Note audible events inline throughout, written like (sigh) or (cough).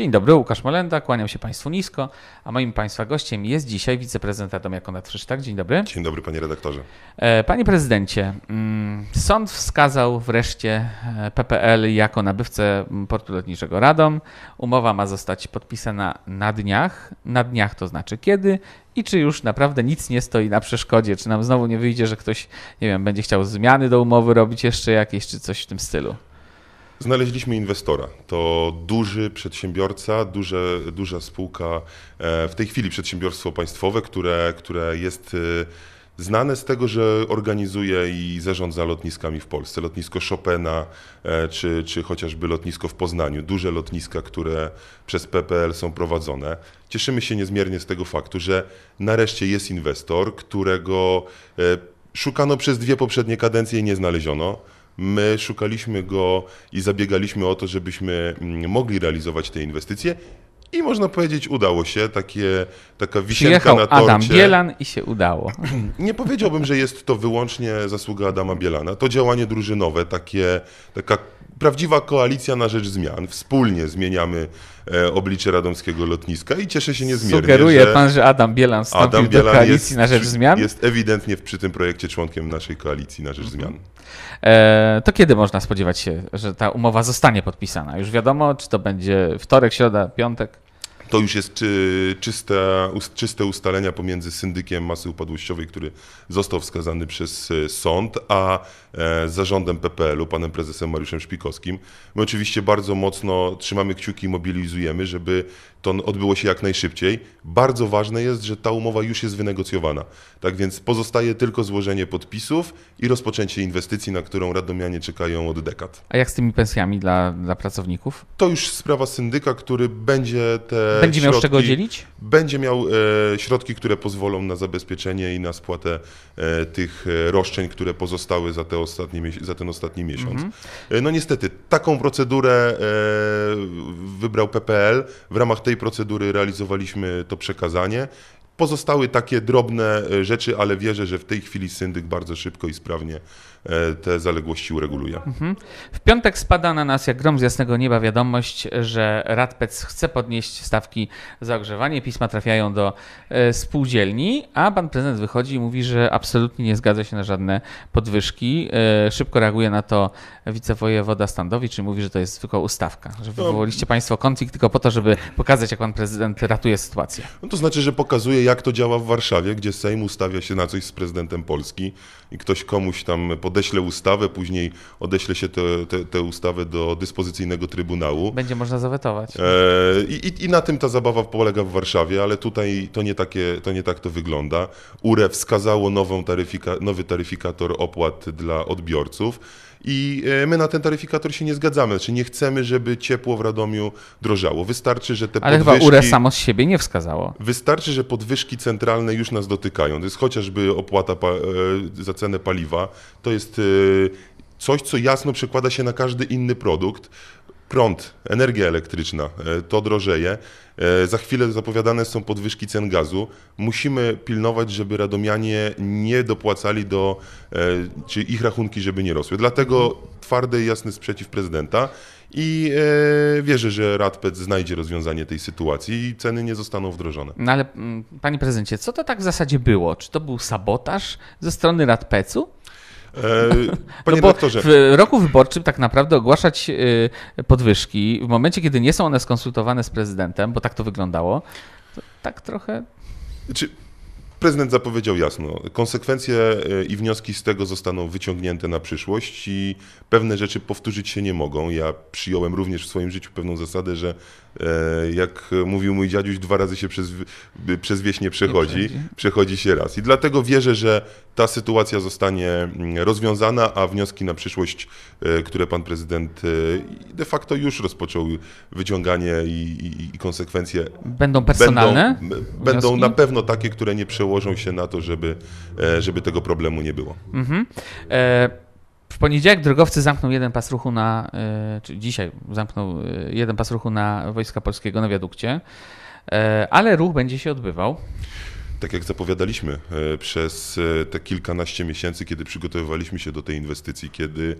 Dzień dobry, Łukasz Molenda. kłaniam się Państwu nisko, a moim Państwa gościem jest dzisiaj wiceprezydent Adamia Konrad Frysztak. Dzień dobry. Dzień dobry, panie redaktorze. E, panie prezydencie, mm, sąd wskazał wreszcie e, PPL jako nabywcę portu lotniczego Radom. Umowa ma zostać podpisana na dniach. Na dniach to znaczy kiedy i czy już naprawdę nic nie stoi na przeszkodzie, czy nam znowu nie wyjdzie, że ktoś, nie wiem, będzie chciał zmiany do umowy robić jeszcze jakieś, czy coś w tym stylu. Znaleźliśmy inwestora. To duży przedsiębiorca, duże, duża spółka, e, w tej chwili przedsiębiorstwo państwowe, które, które jest e, znane z tego, że organizuje i zarządza lotniskami w Polsce. Lotnisko Chopina, e, czy, czy chociażby lotnisko w Poznaniu. Duże lotniska, które przez PPL są prowadzone. Cieszymy się niezmiernie z tego faktu, że nareszcie jest inwestor, którego szukano przez dwie poprzednie kadencje i nie znaleziono. My szukaliśmy go i zabiegaliśmy o to, żebyśmy mm, mogli realizować te inwestycje. I można powiedzieć, udało się, takie, taka wisienka Przyjechał na torcie. Adam Bielan i się udało. (clears throat) Nie powiedziałbym, że jest to wyłącznie zasługa Adama Bielana. To działanie drużynowe, takie, taka prawdziwa koalicja na rzecz zmian. Wspólnie zmieniamy e, oblicze radomskiego lotniska i cieszę się niezmiernie. Sugeruje że pan, że Adam Bielan wstąpił Adam Bielan do koalicji jest, na rzecz zmian? Jest ewidentnie przy tym projekcie członkiem naszej koalicji na rzecz mhm. zmian. E, to kiedy można spodziewać się, że ta umowa zostanie podpisana? Już wiadomo, czy to będzie wtorek, środa, piątek? To już jest czy, czyste, czyste ustalenia pomiędzy syndykiem masy upadłościowej, który został wskazany przez e, sąd, a e, zarządem PPL-u, panem prezesem Mariuszem Szpikowskim. My oczywiście bardzo mocno trzymamy kciuki i mobilizujemy, żeby to odbyło się jak najszybciej. Bardzo ważne jest, że ta umowa już jest wynegocjowana. Tak więc pozostaje tylko złożenie podpisów i rozpoczęcie inwestycji, na którą radomianie czekają od dekad. A jak z tymi pensjami dla, dla pracowników? To już sprawa syndyka, który będzie te. Będzie środki, miał z czego dzielić? Będzie miał e, środki, które pozwolą na zabezpieczenie i na spłatę e, tych e, roszczeń, które pozostały za, te ostatnie, za ten ostatni miesiąc. Mhm. E, no niestety, taką procedurę e, wybrał PPL w ramach tej tej procedury realizowaliśmy to przekazanie. Pozostały takie drobne e, rzeczy, ale wierzę, że w tej chwili syndyk bardzo szybko i sprawnie E, te zaległości ureguluje. Mhm. W piątek spada na nas jak grom z jasnego nieba wiadomość, że Radpec chce podnieść stawki za ogrzewanie. Pisma trafiają do e, spółdzielni, a pan prezydent wychodzi i mówi, że absolutnie nie zgadza się na żadne podwyżki. E, szybko reaguje na to wicewojewoda Standowicz i mówi, że to jest zwykła ustawka, że wywołaliście państwo konflikt tylko po to, żeby pokazać, jak pan prezydent ratuje sytuację. No to znaczy, że pokazuje, jak to działa w Warszawie, gdzie Sejm ustawia się na coś z prezydentem Polski i ktoś komuś tam pod odeślę ustawę, później odeślę się tę ustawę do dyspozycyjnego Trybunału. Będzie można zawetować. E, i, I na tym ta zabawa polega w Warszawie, ale tutaj to nie, takie, to nie tak to wygląda. URE wskazało nową taryfika, nowy taryfikator opłat dla odbiorców. I e, my na ten taryfikator się nie zgadzamy. Znaczy nie chcemy, żeby ciepło w Radomiu drożało. Wystarczy, że te Ale podwyżki... Ale chyba URE samo z siebie nie wskazało. Wystarczy, że podwyżki centralne już nas dotykają. To jest chociażby opłata e, za cenę paliwa. To jest jest y, coś, co jasno przekłada się na każdy inny produkt. Prąd, energia elektryczna, e, to drożeje. E, za chwilę zapowiadane są podwyżki cen gazu. Musimy pilnować, żeby radomianie nie dopłacali do, e, czy ich rachunki, żeby nie rosły. Dlatego twardy, jasny sprzeciw prezydenta i wierzę, że Radpec znajdzie rozwiązanie tej sytuacji i ceny nie zostaną wdrożone. No ale, mm, panie prezydencie, co to tak w zasadzie było? Czy to był sabotaż ze strony Radpecu? E, (laughs) panie no doktorze. W roku wyborczym tak naprawdę ogłaszać y, podwyżki w momencie, kiedy nie są one skonsultowane z prezydentem, bo tak to wyglądało, to tak trochę prezydent zapowiedział jasno, konsekwencje e, i wnioski z tego zostaną wyciągnięte na przyszłość i pewne rzeczy powtórzyć się nie mogą. Ja przyjąłem również w swoim życiu pewną zasadę, że e, jak mówił mój dziaduś, dwa razy się przez, przez wieś nie przechodzi, przechodzi się raz. I dlatego wierzę, że ta sytuacja zostanie mm, rozwiązana, a wnioski na przyszłość, e, które pan prezydent de facto już rozpoczął wyciąganie i, i, i konsekwencje. Będą personalne? Będą, będą na pewno takie, które nie przełożą nałożą się na to, żeby, e, żeby tego problemu nie było. Mhm. E w poniedziałek drogowcy zamknął jeden pas ruchu na, e, czy dzisiaj zamknął e, jeden pas ruchu na Wojska Polskiego na wiadukcie, ale ruch będzie się odbywał. Tak jak zapowiadaliśmy, przez te kilkanaście miesięcy, kiedy przygotowywaliśmy się do tej inwestycji, kiedy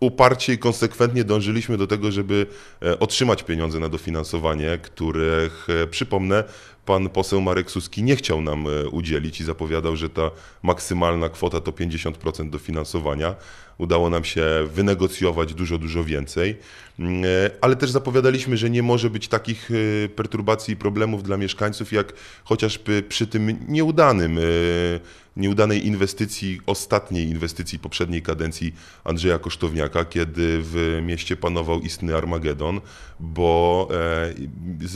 uparcie i konsekwentnie dążyliśmy do tego, żeby otrzymać pieniądze na dofinansowanie, których, przypomnę, pan poseł Marek Suski nie chciał nam e, udzielić i zapowiadał, że ta maksymalna kwota to 50% dofinansowania. Udało nam się wynegocjować dużo, dużo więcej, mm, e, ale też zapowiadaliśmy, że nie może być takich e, perturbacji i problemów dla mieszkańców, jak chociażby przy tym nieudanym nieudanej inwestycji, ostatniej inwestycji poprzedniej kadencji Andrzeja Kosztowniaka, kiedy w mieście panował istny Armagedon, bo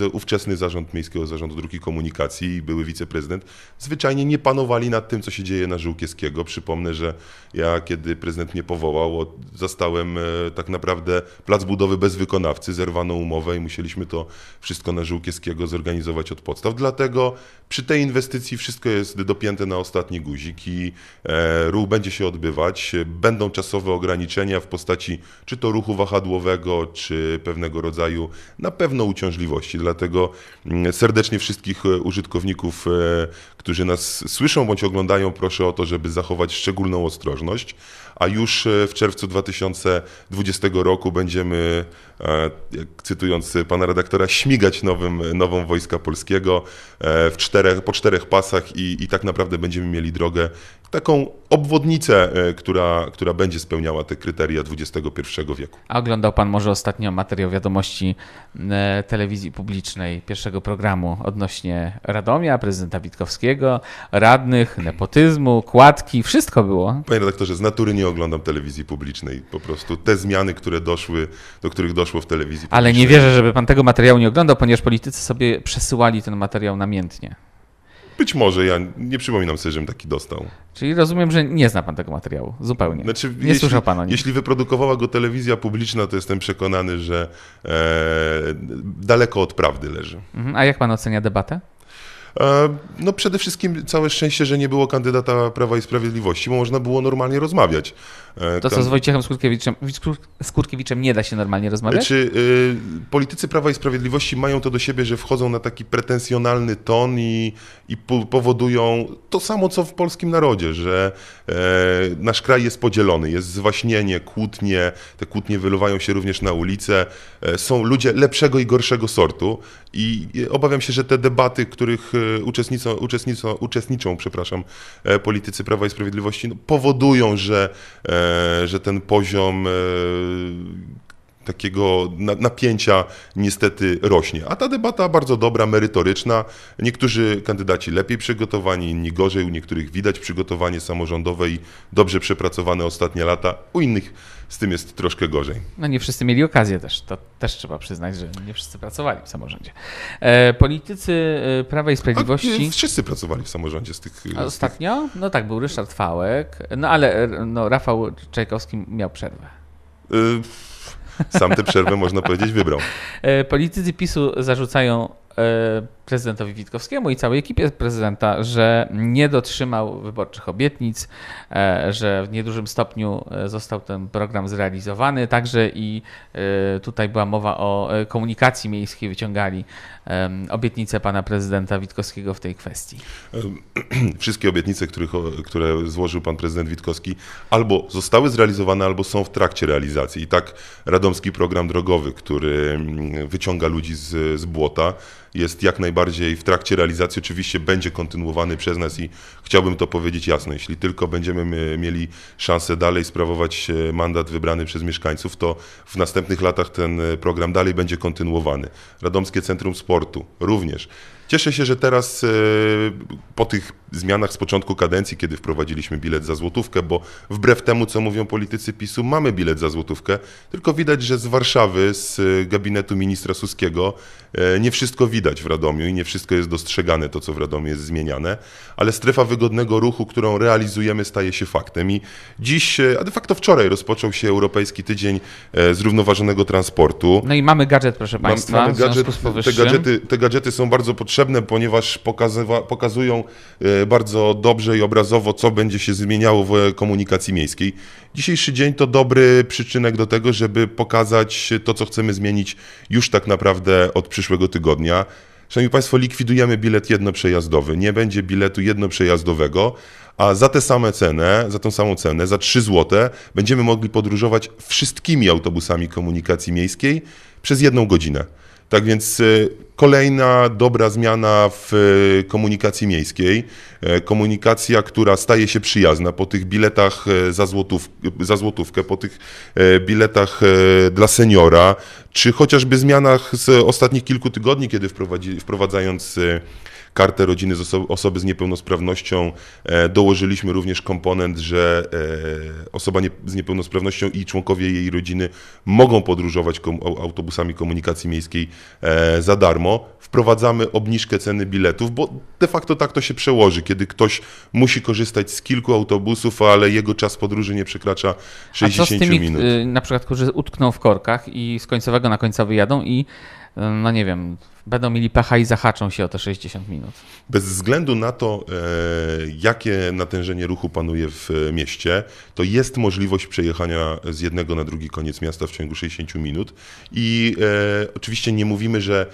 e, ówczesny zarząd Miejskiego Zarządu Dróg i Komunikacji i były wiceprezydent zwyczajnie nie panowali nad tym, co się dzieje na Żółkieskiego. Przypomnę, że ja, kiedy prezydent mnie powołał, zastałem e, tak naprawdę plac budowy bez wykonawcy, zerwano umowę i musieliśmy to wszystko na Żółkieskiego zorganizować od podstaw. Dlatego przy tej inwestycji wszystko jest dopięte na ostatni guzik guziki. E, ruch będzie się odbywać. Będą czasowe ograniczenia w postaci czy to ruchu wahadłowego, czy pewnego rodzaju na pewno uciążliwości. Dlatego mm, serdecznie wszystkich e, użytkowników, e, którzy nas słyszą bądź oglądają, proszę o to, żeby zachować szczególną ostrożność a już e, w czerwcu 2020 roku będziemy, e, cytując pana redaktora, śmigać nowym, e, nową Wojska Polskiego w czterech, po czterech pasach i, i tak naprawdę będziemy mieli drogę taką obwodnicę, e, która, która będzie spełniała te kryteria XXI wieku. A oglądał pan może ostatnio materiał wiadomości e, telewizji publicznej, pierwszego programu odnośnie Radomia, prezydenta Witkowskiego, radnych, nepotyzmu, kładki, wszystko było. Panie redaktorze, z natury nie oglądam telewizji publicznej, po prostu te zmiany, które doszły, do których doszło w telewizji publicznej. Ale nie wierzę, żeby pan tego materiału nie oglądał, ponieważ politycy sobie przesyłali ten materiał namiętnie. Być może, ja nie przypominam sobie, żebym taki dostał. Czyli rozumiem, że nie zna pan tego materiału zupełnie. Znaczy, nie jeśli, słyszał pan o nim. Jeśli wyprodukowała go telewizja publiczna, to jestem przekonany, że e, daleko od prawdy leży. Mhm. A jak pan ocenia debatę? E, no przede wszystkim całe szczęście, że nie było kandydata Prawa i Sprawiedliwości, bo można było normalnie rozmawiać. E, to co z Wojciechem Skurkiewiczem, Skurkiewiczem nie da się normalnie rozmawiać? Czy y, politycy Prawa i Sprawiedliwości mają to do siebie, że wchodzą na taki pretensjonalny ton i, i powodują to samo, co w polskim narodzie, że y, nasz kraj jest podzielony, jest zwaśnienie, kłótnie, te kłótnie wylewają się również na ulicę, są ludzie lepszego i gorszego sortu i obawiam się, że te debaty, których uczestnicą, y, uczestnicą, uczestniczą przepraszam, e, politycy Prawa i Sprawiedliwości, no, powodują, że, e, że ten poziom e, takiego napięcia niestety rośnie. A ta debata bardzo dobra, merytoryczna. Niektórzy kandydaci lepiej przygotowani, inni gorzej, u niektórych widać przygotowanie samorządowe i dobrze przepracowane ostatnie lata, u innych z tym jest troszkę gorzej. No nie wszyscy mieli okazję też, to też trzeba przyznać, że nie wszyscy pracowali w samorządzie. E, politycy e, Prawa i Sprawiedliwości... A, e, wszyscy pracowali w samorządzie z tych... A ostatnio? No tak, był Ryszard Fałek, no ale no, Rafał Czajkowski miał przerwę sam tę przerwę, można powiedzieć, wybrał. E, politycy PiSu zarzucają E, prezydentowi Witkowskiemu i całej ekipie prezydenta, że nie dotrzymał wyborczych obietnic, e, że w niedużym stopniu e, został ten program zrealizowany. Także i tutaj była mowa o komunikacji miejskiej, wyciągali obietnice pana prezydenta Witkowskiego w tej kwestii. (clears throat) Wszystkie obietnice, których, które złożył pan prezydent Witkowski, albo zostały zrealizowane, albo są w trakcie realizacji. I tak radomski program drogowy, który mm, wyciąga ludzi z, z błota, jest jak najbardziej w trakcie realizacji, oczywiście będzie kontynuowany przez nas i chciałbym to powiedzieć jasno. Jeśli tylko będziemy mieli szansę dalej sprawować e, mandat wybrany przez mieszkańców, to w następnych latach ten e, program dalej będzie kontynuowany. Radomskie Centrum Sportu również. Cieszę się, że teraz e, po tych zmianach z początku kadencji, kiedy wprowadziliśmy bilet za złotówkę, bo wbrew temu, co mówią politycy PiSu, mamy bilet za złotówkę, tylko widać, że z Warszawy, z e, gabinetu ministra Suskiego, e, nie wszystko widać w Radomiu i nie wszystko jest dostrzegane, to co w Radomiu jest zmieniane, ale strefa wygodnego ruchu, którą realizujemy, staje się faktem. I dziś, a de facto wczoraj rozpoczął się Europejski Tydzień Zrównoważonego Transportu. No i mamy gadżet, proszę Państwa. Mamy gadżet, te, gadżety, te gadżety są bardzo potrzebne potrzebne, ponieważ pokazywa, pokazują e, bardzo dobrze i obrazowo, co będzie się zmieniało w e, komunikacji miejskiej. Dzisiejszy dzień to dobry przyczynek do tego, żeby pokazać to, co chcemy zmienić już tak naprawdę od przyszłego tygodnia. Szanowni Państwo, likwidujemy bilet jednoprzejazdowy. Nie będzie biletu jednoprzejazdowego, a za tę samą cenę, za tą samą cenę, za 3 zł, będziemy mogli podróżować wszystkimi autobusami komunikacji miejskiej przez jedną godzinę. Tak więc y, kolejna dobra zmiana w y, komunikacji miejskiej. E, komunikacja, która staje się przyjazna po tych biletach e, za, złotów, za złotówkę, po tych e, biletach dla seniora, czy chociażby zmianach z ostatnich kilku tygodni, kiedy wprowadzając kartę rodziny z oso osoby z niepełnosprawnością. E, dołożyliśmy również komponent, że e, osoba nie z niepełnosprawnością i członkowie jej rodziny mogą podróżować kom autobusami komunikacji miejskiej e, za darmo. Wprowadzamy obniżkę ceny biletów, bo de facto tak to się przełoży, kiedy ktoś musi korzystać z kilku autobusów, ale jego czas podróży nie przekracza 60 A co z tymi, minut. Y, na przykład, którzy utkną w korkach i z końcowego na końcowy jadą i y, no nie wiem, będą mieli pecha i zahaczą się o te 60 minut. Bez względu na to, e, jakie natężenie ruchu panuje w e, mieście, to jest możliwość przejechania z jednego na drugi koniec miasta w ciągu 60 minut. I e, oczywiście nie mówimy, że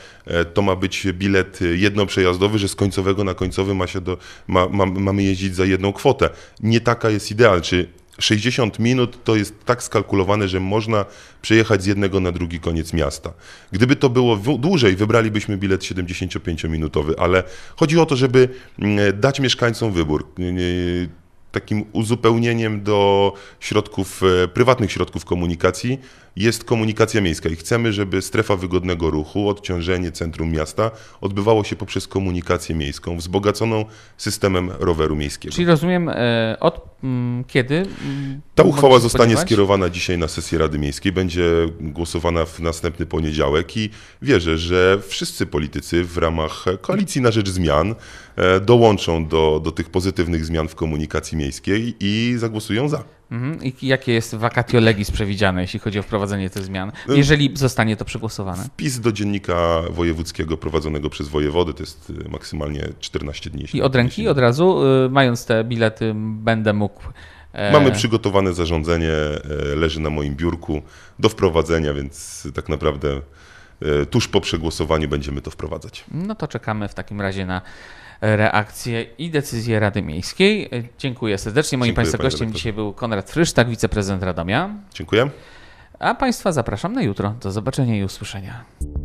to ma być bilet jednoprzejazdowy, że z końcowego na końcowy ma się do, ma, ma, mamy jeździć za jedną kwotę. Nie taka jest idea. Czy 60 minut to jest tak skalkulowane, że można przejechać z jednego na drugi koniec miasta. Gdyby to było dłużej, wybralibyśmy bilet 75-minutowy, ale chodzi o to, żeby mm, dać mieszkańcom wybór takim uzupełnieniem do środków, e, prywatnych środków komunikacji jest komunikacja miejska i chcemy, żeby strefa wygodnego ruchu, odciążenie centrum miasta odbywało się poprzez komunikację miejską wzbogaconą systemem roweru miejskiego. Czyli rozumiem, e, od mm, kiedy? Mm, Ta uchwała zostanie spodziewać? skierowana dzisiaj na sesję Rady Miejskiej, będzie głosowana w następny poniedziałek i wierzę, że wszyscy politycy w ramach koalicji na rzecz zmian e, dołączą do, do tych pozytywnych zmian w komunikacji Miejskiej i zagłosują za. Mhm. I jakie jest vacatio legis przewidziane, jeśli chodzi o wprowadzenie tych zmian, y, jeżeli zostanie to przegłosowane? Wpis do dziennika wojewódzkiego prowadzonego przez wojewodę to jest y, maksymalnie 14 dni. I od ręki od razu, y, mając te bilety, będę mógł e, Mamy przygotowane zarządzenie, e, leży na moim biurku do wprowadzenia, więc tak naprawdę E, tuż po przegłosowaniu będziemy to wprowadzać. No to czekamy w takim razie na e, reakcję i decyzję Rady Miejskiej. E, dziękuję serdecznie. Moim Dziękuję, Państwa gościem dzisiaj był Konrad Frysztak, wiceprezydent Radomia. Dziękuję. A Państwa zapraszam na jutro. Do zobaczenia i usłyszenia.